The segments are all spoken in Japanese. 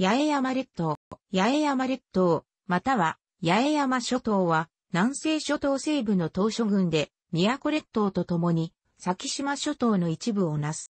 八重山列島、八重山列島、または八重山諸島は南西諸島西部の島諸群で、宮古列島とともに、先島諸島の一部をなす。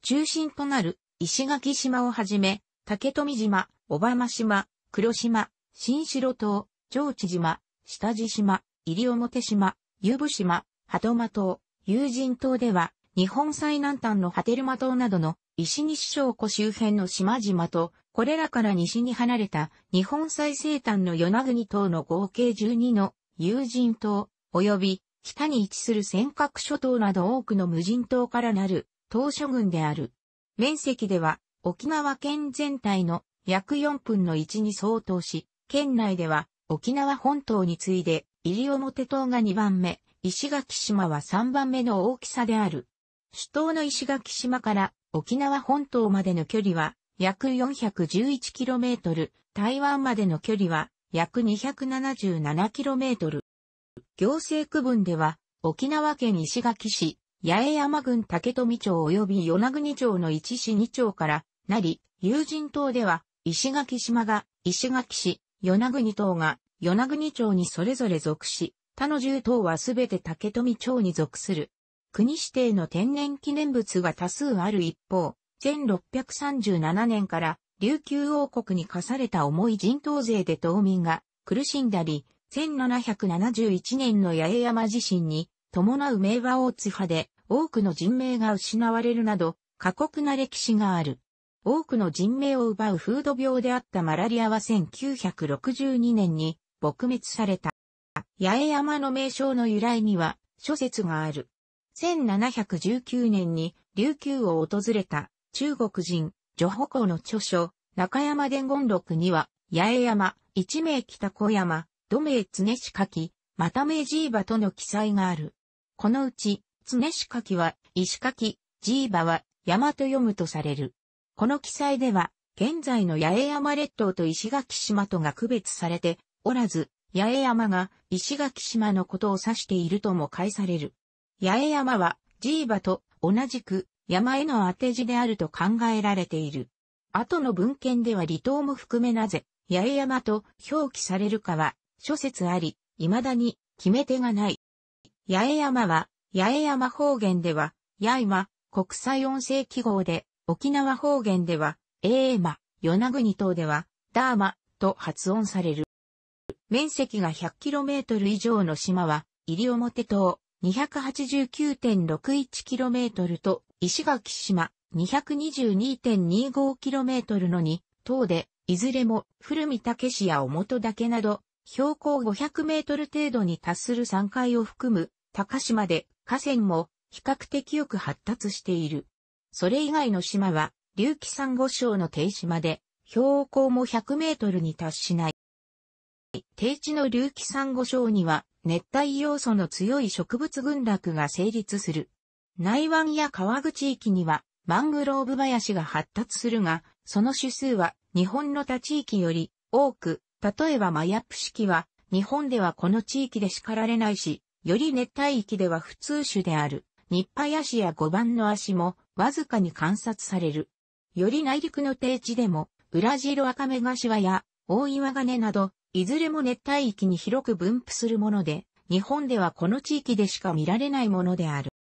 中心となる石垣島をはじめ、竹富島、小浜島、黒島、新城島、上地島、下地島、西表島、湯部島、鳩間島、友人島では、日本最南端の波照間島などの石西小湖周辺の島々とこれらから西に離れた日本最西端の与那国島の合計12の有人島、及び北に位置する尖閣諸島など多くの無人島からなる島諸群である。面積では沖縄県全体の約4分の1に相当し、県内では沖縄本島に次いで西表島が2番目、石垣島は3番目の大きさである。首都の石垣島から沖縄本島までの距離は約 411km、台湾までの距離は約 277km。行政区分では、沖縄県石垣市、八重山郡竹富町及び与那国町の一市二町からなり、有人島では、石垣島が石垣市、与那国島が与那国町にそれぞれ属し、他の10島はすべて竹富町に属する。国指定の天然記念物が多数ある一方、1637年から琉球王国に課された重い人頭税で島民が苦しんだり、1771年の八重山地震に伴う名和大津波で多くの人命が失われるなど過酷な歴史がある。多くの人命を奪う風土病であったマラリアは1962年に撲滅された。八重山の名称の由来には諸説がある。1719年に琉球を訪れた中国人、女保校の著書、中山伝言録には、八重山、一名北小山、土名常しかき、また名ジーバとの記載がある。このうち、常しかきは、石垣、ジーバは、山と読むとされる。この記載では、現在の八重山列島と石垣島とが区別されておらず、八重山が石垣島のことを指しているとも解される。八重山は、ジーバと同じく山への当て字であると考えられている。後の文献では離島も含めなぜ、八重山と表記されるかは、諸説あり、未だに決め手がない。八重山は、八重山方言では、八重間、国際音声記号で、沖縄方言では、エーマ、与那国島では、ダーマと発音される。面積が 100km 以上の島は、西表島 289.61km と石垣島 222.25km の2、等で、いずれも古見武市や表岳など、標高500メートル程度に達する山階を含む高島で河川も比較的よく発達している。それ以外の島は、隆起珊瑚礁の低島で、標高も100メートルに達しない。低地の隆起珊瑚礁には、熱帯要素の強い植物群落が成立する。内湾や川口域にはマングローブ林が発達するが、その種数は日本の他地域より多く、例えばマヤップ式は日本ではこの地域で叱られないし、より熱帯域では普通種である、ニッパヤシや五番の足もわずかに観察される。より内陸の低地でも、ウラジロアカメガシワや大岩金など、いずれも熱帯域に広く分布するもので、日本ではこの地域でしか見られないものである。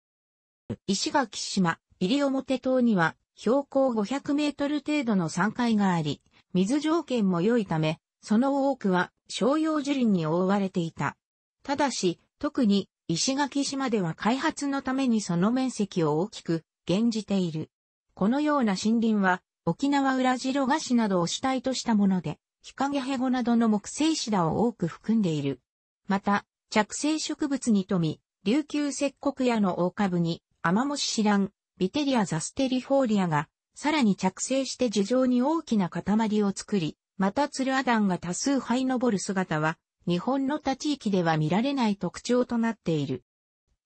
石垣島、西表島には標高500メートル程度の山海があり、水条件も良いため、その多くは商用樹林に覆われていた。ただし、特に石垣島では開発のためにその面積を大きく減じている。このような森林は沖縄裏白菓子などを主体としたもので、日陰ヘゴなどの木製シダを多く含んでいる。また、着生植物に富み、琉球石国屋の大株にアマモシシラン、ビテリアザステリフォーリアが、さらに着生して樹上に大きな塊を作り、またツルアダンが多数い登る姿は、日本の他地域では見られない特徴となっている。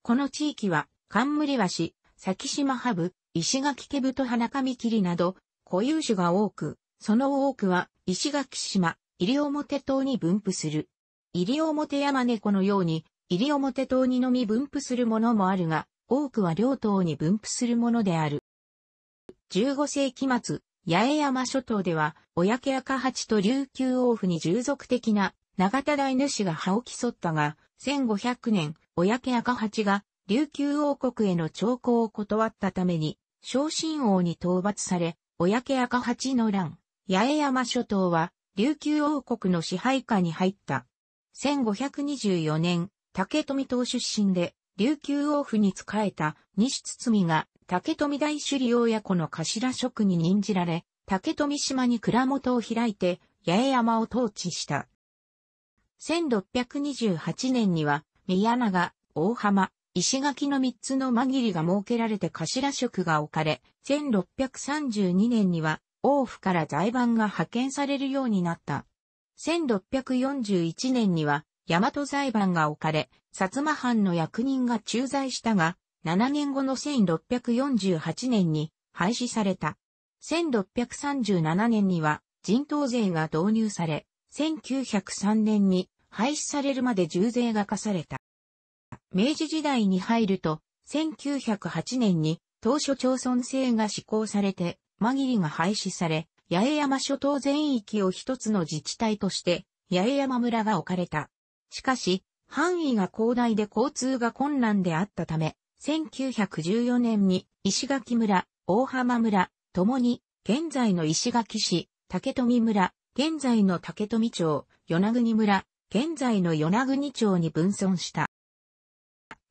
この地域は、カンムリサキ先島ハブ、石垣ケブカ花キリなど、固有種が多く、その多くは、石垣島、モテ島に分布する。イリオモテヤマネコのように、イリオモテ島にのみ分布するものもあるが、多くは両党に分布するものである。15世紀末、八重山諸島では、小焼赤八と琉球王府に従属的な長田大主が歯を競ったが、1500年、小焼赤八が琉球王国への朝貢を断ったために、昇進王に討伐され、小焼赤八の乱、八重山諸島は琉球王国の支配下に入った。1524年、竹富島出身で、琉球王府に仕えた西堤が竹富大首里親子の頭職に任じられ、竹富島に蔵元を開いて、八重山を統治した。1628年には、宮永、大浜、石垣の三つの間切りが設けられて頭職が置かれ、1632年には、王府から財番が派遣されるようになった。1641年には、大和財番が置かれ、薩摩藩の役人が駐在したが、7年後の1648年に廃止された。1637年には人頭税が導入され、1903年に廃止されるまで重税が課された。明治時代に入ると、1908年に当初町村制が施行されて、間切りが廃止され、八重山諸島全域を一つの自治体として、八重山村が置かれた。しかし、範囲が広大で交通が困難であったため、1914年に石垣村、大浜村、ともに、現在の石垣市、竹富村、現在の竹富町、与那国村、現在の与那国町に分村した。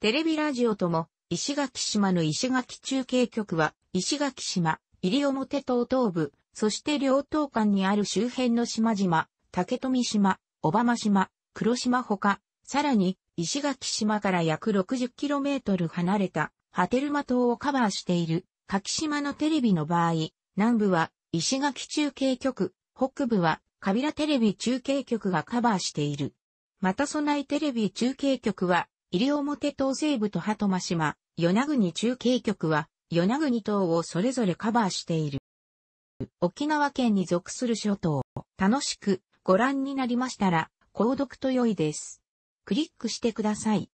テレビラジオとも、石垣島の石垣中継局は、石垣島、西表島東部、そして両島間にある周辺の島々、竹富島、小浜島、黒島ほか、さらに、石垣島から約 60km 離れた、波照間島をカバーしている、柿島のテレビの場合、南部は石垣中継局、北部はカビラテレビ中継局がカバーしている。また備えテレビ中継局は、西表島西部と鳩間島、与那国中継局は、与那国島をそれぞれカバーしている。沖縄県に属する諸島、楽しくご覧になりましたら、購読と良いです。クリックしてください。